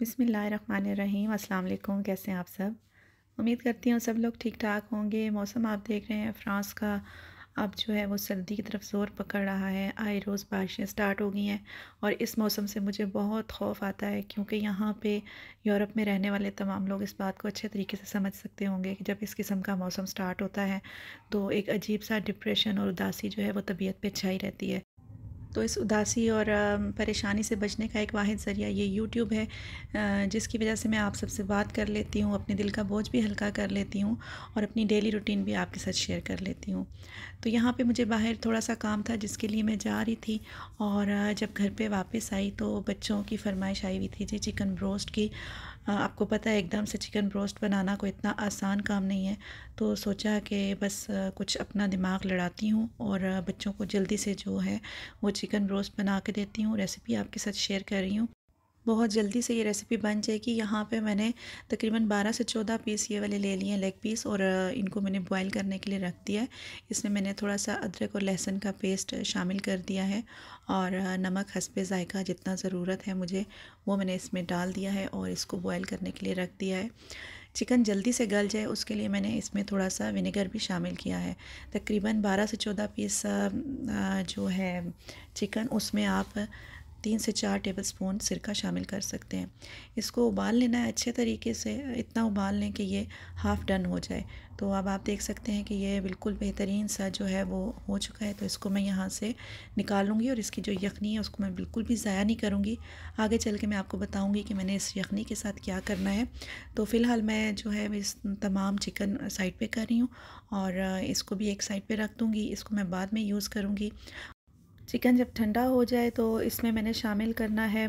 बिसमीम् अल्लाम कैसे हैं आप सब उम्मीद करती हूँ सब लोग ठीक ठाक होंगे मौसम आप देख रहे हैं फ्रांस का अब जो है वो सर्दी की तरफ ज़ोर पकड़ रहा है आए रोज़ बारिशें स्टार्ट हो गई हैं और इस मौसम से मुझे बहुत खौफ आता है क्योंकि यहाँ पे यूरोप में रहने वाले तमाम लोग इस बात को अच्छे तरीके से समझ सकते होंगे कि जब इस किस्म का मौसम स्टार्ट होता है तो एक अजीब सा डिप्रेशन और उदासी जो है वो तबीयत पर छाई रहती है तो इस उदासी और परेशानी से बचने का एक वाद ज़रिया ये यूट्यूब है जिसकी वजह से मैं आप सबसे बात कर लेती हूँ अपने दिल का बोझ भी हल्का कर लेती हूँ और अपनी डेली रूटीन भी आपके साथ शेयर कर लेती हूँ तो यहाँ पे मुझे बाहर थोड़ा सा काम था जिसके लिए मैं जा रही थी और जब घर पे वापस आई तो बच्चों की फरमाइश आई हुई थी जी चिकन ब्रोस्ट की हाँ, आपको पता है एकदम से चिकन ब्रोस्ट बनाना कोई इतना आसान काम नहीं है तो सोचा कि बस कुछ अपना दिमाग लड़ाती हूँ और बच्चों को जल्दी से जो है वो चिकन ब्रोस्ट बना के देती हूँ रेसिपी आपके साथ शेयर कर रही हूँ बहुत जल्दी से ये रेसिपी बन जाएगी यहाँ पे मैंने तकरीबन 12 से 14 पीस ये वाले ले लिए हैं लेग पीस और इनको मैंने बॉईल करने के लिए रख दिया है इसमें मैंने थोड़ा सा अदरक और लहसुन का पेस्ट शामिल कर दिया है और नमक हंसपे जायका जितना ज़रूरत है मुझे वो मैंने इसमें डाल दिया है और इसको बॉयल करने के लिए रख दिया है चिकन जल्दी से गल जाए उसके लिए मैंने इसमें थोड़ा सा विनेगर भी शामिल किया है तकरीबन 12 से 14 पीस जो है चिकन उसमें आप तीन से चार टेबल स्पून सिरका शामिल कर सकते हैं इसको उबाल लेना है अच्छे तरीके से इतना उबाल लें कि ये हाफ़ डन हो जाए तो अब आप देख सकते हैं कि ये बिल्कुल बेहतरीन सा जो है वो हो चुका है तो इसको मैं यहाँ से निकालूंगी और इसकी जो यखनी है उसको मैं बिल्कुल भी ज़ाया नहीं करूँगी आगे चल के मैं आपको बताऊँगी कि मैंने इस यखनी के साथ क्या करना है तो फ़िलहाल मैं जो है इस तमाम चिकन साइड पर कर रही हूँ और इसको भी एक साइड पर रख दूँगी इसको मैं बाद में यूज़ करूँगी चिकन जब ठंडा हो जाए तो इसमें मैंने शामिल करना है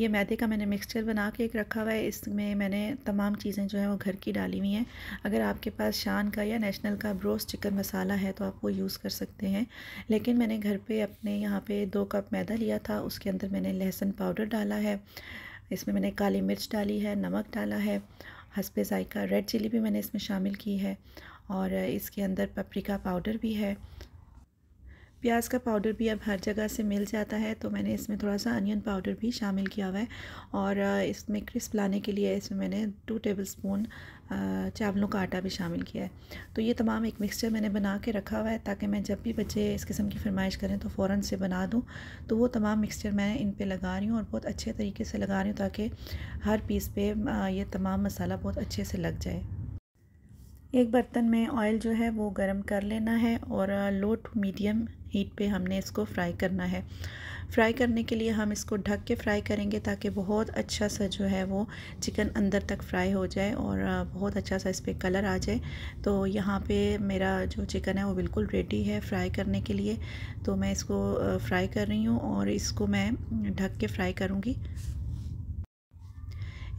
ये मैदे का मैंने मिक्सचर बना के एक रखा हुआ है इसमें मैंने तमाम चीज़ें जो हैं वो घर की डाली हुई हैं अगर आपके पास शान का या नेशनल का ब्रोस्ट चिकन मसाला है तो आप वो यूज़ कर सकते हैं लेकिन मैंने घर पे अपने यहाँ पे दो कप मैदा लिया था उसके अंदर मैंने लहसुन पाउडर डाला है इसमें मैंने काली मिर्च डाली है नमक डाला है हंसपे जायका रेड चिली भी मैंने इसमें शामिल की है और इसके अंदर पपरिका पाउडर भी है प्याज का पाउडर भी अब हर जगह से मिल जाता है तो मैंने इसमें थोड़ा सा अनियन पाउडर भी शामिल किया हुआ है और इसमें क्रिस्प लाने के लिए इसमें मैंने टू टेबल स्पून चावलों का आटा भी शामिल किया है तो ये तमाम एक मिक्सचर मैंने बना के रखा हुआ है ताकि मैं जब भी बच्चे इस किस्म की फरमाइश करें तो फ़ौर से बना दूँ तो वो तमाम मिक्सचर मैं इन पर लगा रही हूँ और बहुत अच्छे तरीके से लगा रही हूँ ताकि हर पीस पर ये तमाम मसाला बहुत अच्छे से लग जाए एक बर्तन में ऑयल जो है वो गरम कर लेना है और लो टू मीडियम हीट पे हमने इसको फ्राई करना है फ्राई करने के लिए हम इसको ढक के फ्राई करेंगे ताकि बहुत अच्छा सा जो है वो चिकन अंदर तक फ्राई हो जाए और बहुत अच्छा सा इस पर कलर आ जाए तो यहाँ पे मेरा जो चिकन है वो बिल्कुल रेडी है फ्राई करने के लिए तो मैं इसको फ्राई कर रही हूँ और इसको मैं ढक के फ्राई करूँगी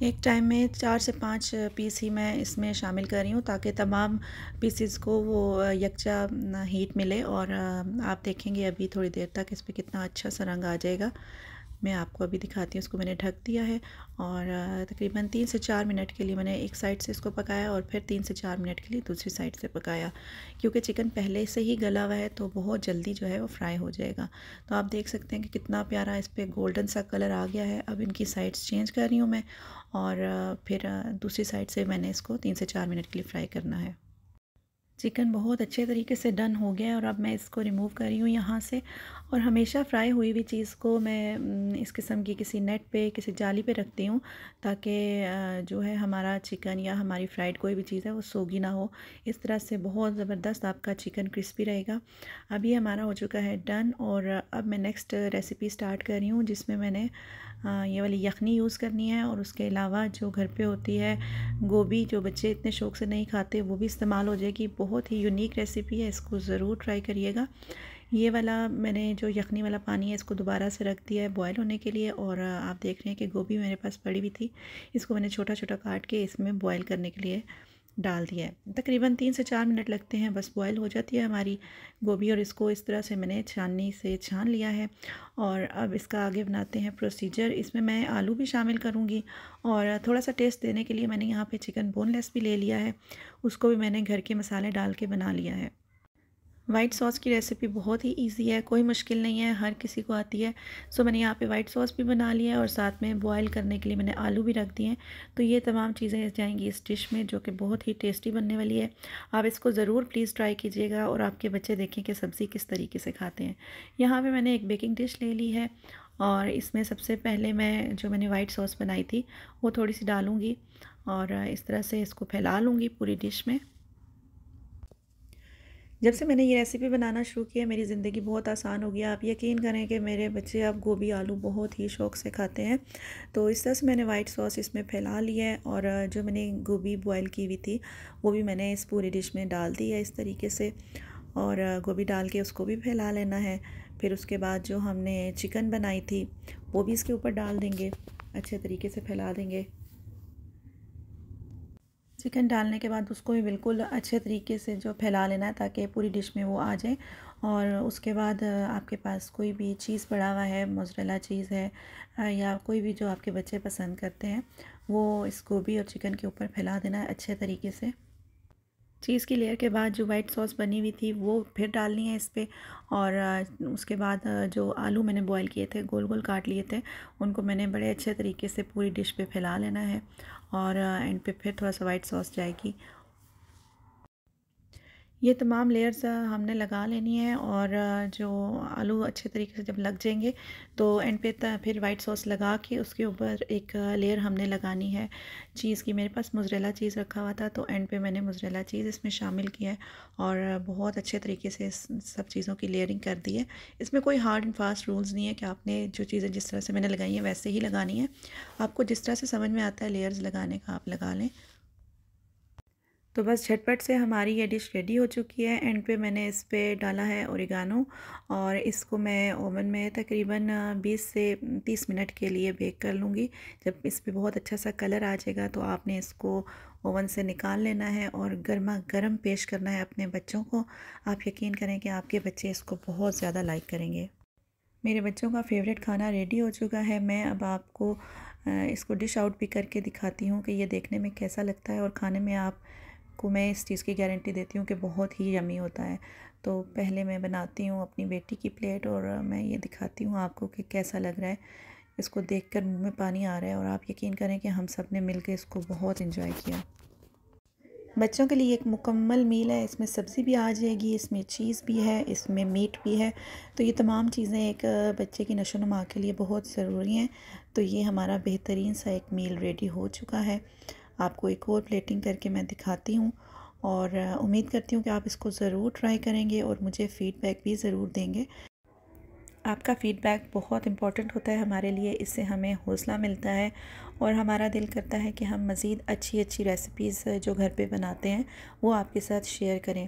एक टाइम में चार से पाँच पीस ही मैं इसमें शामिल कर रही हूँ ताकि तमाम पीसीस को वो यकजा हीट मिले और आप देखेंगे अभी थोड़ी देर तक इस पर कितना अच्छा सा रंग आ जाएगा मैं आपको अभी दिखाती हूँ उसको मैंने ढक दिया है और तकरीबन तीन से चार मिनट के लिए मैंने एक साइड से इसको पकाया और फिर तीन से चार मिनट के लिए दूसरी साइड से पकाया क्योंकि चिकन पहले से ही गला हुआ है तो बहुत जल्दी जो है वो फ्राई हो जाएगा तो आप देख सकते हैं कि कितना प्यारा इस पर गोल्डन सा कलर आ गया है अब इनकी साइड्स चेंज कर रही हूँ मैं और फिर दूसरी साइड से मैंने इसको तीन से चार मिनट के लिए फ्राई करना है चिकन बहुत अच्छे तरीके से डन हो गया है और अब मैं इसको रिमूव कर रही हूँ यहाँ से और हमेशा फ्राई हुई हुई चीज़ को मैं हम्म, इस किस्म की किसी नेट पे किसी जाली पे रखती हूँ ताकि जो है हमारा चिकन या हमारी फ्राइड कोई भी चीज़ है वो सोगी ना हो इस तरह से बहुत ज़बरदस्त आपका चिकन क्रिस्पी रहेगा अभी हमारा हो चुका है डन और अब मैं नेक्स्ट रेसिपी स्टार्ट कर रही हूँ जिसमें मैंने हाँ, ये वाली यखनी यूज़ करनी है और उसके अलावा जो घर पे होती है गोभी जो बच्चे इतने शौक़ से नहीं खाते वो भी इस्तेमाल हो जाएगी बहुत ही यूनिक रेसिपी है इसको ज़रूर ट्राई करिएगा ये वाला मैंने जो यखनी वाला पानी है इसको दोबारा से रख दिया है बॉयल होने के लिए और आप देख रहे हैं कि गोभी मेरे पास पड़ी हुई थी इसको मैंने छोटा छोटा काट के इसमें बॉयल करने के लिए डाल दिया है तकरीबन तीन से चार मिनट लगते हैं बस बॉयल हो जाती है हमारी गोभी और इसको इस तरह से मैंने छाननी से छान लिया है और अब इसका आगे बनाते हैं प्रोसीजर इसमें मैं आलू भी शामिल करूँगी और थोड़ा सा टेस्ट देने के लिए मैंने यहाँ पे चिकन बोनलेस भी ले लिया है उसको भी मैंने घर के मसाले डाल के बना लिया है वाइट सॉस की रेसिपी बहुत ही इजी है कोई मुश्किल नहीं है हर किसी को आती है सो मैंने यहाँ पे वाइट सॉस भी बना लिया है और साथ में बॉयल करने के लिए मैंने आलू भी रख दिए हैं तो ये तमाम चीज़ें जाएंगी इस डिश में जो कि बहुत ही टेस्टी बनने वाली है आप इसको ज़रूर प्लीज़ ट्राई कीजिएगा और आपके बच्चे देखें कि सब्ज़ी किस तरीके से खाते हैं यहाँ पर मैंने एक बेकिंग डिश ले ली है और इसमें सबसे पहले मैं जो मैंने वाइट सॉस बनाई थी वो थोड़ी सी डालूँगी और इस तरह से इसको फैला लूँगी पूरी डिश में जब से मैंने ये रेसिपी बनाना शुरू किया मेरी ज़िंदगी बहुत आसान हो गया आप यकीन करें कि मेरे बच्चे अब गोभी आलू बहुत ही शौक़ से खाते हैं तो इस तरह से मैंने वाइट सॉस इसमें फैला लिया है और जो मैंने गोभी बॉयल की हुई थी वो भी मैंने इस पूरी डिश में डाल दी है इस तरीके से और गोभी डाल के उसको भी फैला लेना है फिर उसके बाद जो हमने चिकन बनाई थी वो भी इसके ऊपर डाल देंगे अच्छे तरीके से फैला देंगे चिकन डालने के बाद उसको भी बिल्कुल अच्छे तरीके से जो फैला लेना है ताकि पूरी डिश में वो आ जाए और उसके बाद आपके पास कोई भी चीज़ पड़ा हुआ है मोजरेला चीज़ है या कोई भी जो आपके बच्चे पसंद करते हैं वो इस गोभी और चिकन के ऊपर फैला देना है अच्छे तरीके से चीज़ की लेयर के बाद जो वाइट सॉस बनी हुई थी वो फिर डालनी है इस पर और उसके बाद जो आलू मैंने बॉईल किए थे गोल गोल काट लिए थे उनको मैंने बड़े अच्छे तरीके से पूरी डिश पे फैला लेना है और एंड पे फिर थोड़ा सा वाइट सॉस जाएगी ये तमाम लेयर्स हमने लगा लेनी है और जो आलू अच्छे तरीके से जब लग जाएंगे तो एंड पे फिर वाइट सॉस लगा के उसके ऊपर एक लेयर हमने लगानी है चीज़ की मेरे पास मुजरेला चीज़ रखा हुआ था तो एंड पे मैंने मुजरेला चीज़ इसमें शामिल किया है और बहुत अच्छे तरीके से सब चीज़ों की लेयरिंग कर दी है इसमें कोई हार्ड एंड फास्ट रूल्स नहीं है कि आपने जो चीज़ें जिस तरह से मैंने लगाई हैं वैसे ही लगानी है आपको जिस तरह से समझ में आता है लेयर्स लगाने का आप लगा लें तो बस झटपट से हमारी ये डिश रेडी हो चुकी है एंड पे मैंने इस पर डाला है औरिगानो और इसको मैं ओवन में तकरीबन 20 से 30 मिनट के लिए बेक कर लूँगी जब इस पर बहुत अच्छा सा कलर आ जाएगा तो आपने इसको ओवन से निकाल लेना है और गर्मा गर्म पेश करना है अपने बच्चों को आप यकीन करें कि आपके बच्चे इसको बहुत ज़्यादा लाइक करेंगे मेरे बच्चों का फेवरेट खाना रेडी हो चुका है मैं अब आपको इसको डिश आउट भी करके दिखाती हूँ कि ये देखने में कैसा लगता है और खाने में आप को मैं इस चीज़ की गारंटी देती हूँ कि बहुत ही यमी होता है तो पहले मैं बनाती हूँ अपनी बेटी की प्लेट और मैं ये दिखाती हूँ आपको कि कैसा लग रहा है इसको देखकर मुंह में पानी आ रहा है और आप यकीन करें कि हम सब ने मिल के इसको बहुत इन्जॉय किया बच्चों के लिए एक मुकम्मल मील है इसमें सब्ज़ी भी आ जाएगी इसमें चीज़ भी है इसमें मीट भी है तो ये तमाम चीज़ें एक बच्चे की नशो नमा के लिए बहुत ज़रूरी हैं तो ये हमारा बेहतरीन सा एक मील रेडी हो चुका है आपको एक और प्लेटिंग करके मैं दिखाती हूँ और उम्मीद करती हूँ कि आप इसको ज़रूर ट्राई करेंगे और मुझे फ़ीडबैक भी ज़रूर देंगे आपका फ़ीडबैक बहुत इम्पॉर्टेंट होता है हमारे लिए इससे हमें हौसला मिलता है और हमारा दिल करता है कि हम मज़ीद अच्छी अच्छी रेसिपीज़ जो घर पे बनाते हैं वो आपके साथ शेयर करें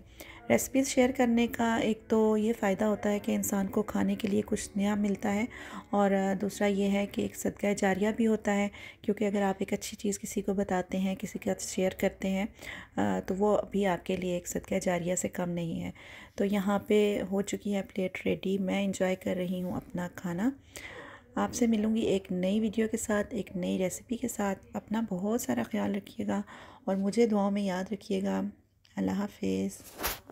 रेसिपीज़ शेयर करने का एक तो ये फ़ायदा होता है कि इंसान को खाने के लिए कुछ नया मिलता है और दूसरा ये है कि एक सदका जारिया भी होता है क्योंकि अगर आप एक अच्छी चीज़ किसी को बताते हैं किसी के साथ शेयर करते हैं तो वो भी आपके लिए एक सदका जारिया से कम नहीं है तो यहाँ पे हो चुकी है प्लेट रेडी मैं इंजॉय कर रही हूँ अपना खाना आपसे मिलूँगी एक नई वीडियो के साथ एक नई रेसिपी के साथ अपना बहुत सारा ख्याल रखिएगा और मुझे दुआओं में याद रखिएगा अल्लाह हाफिज़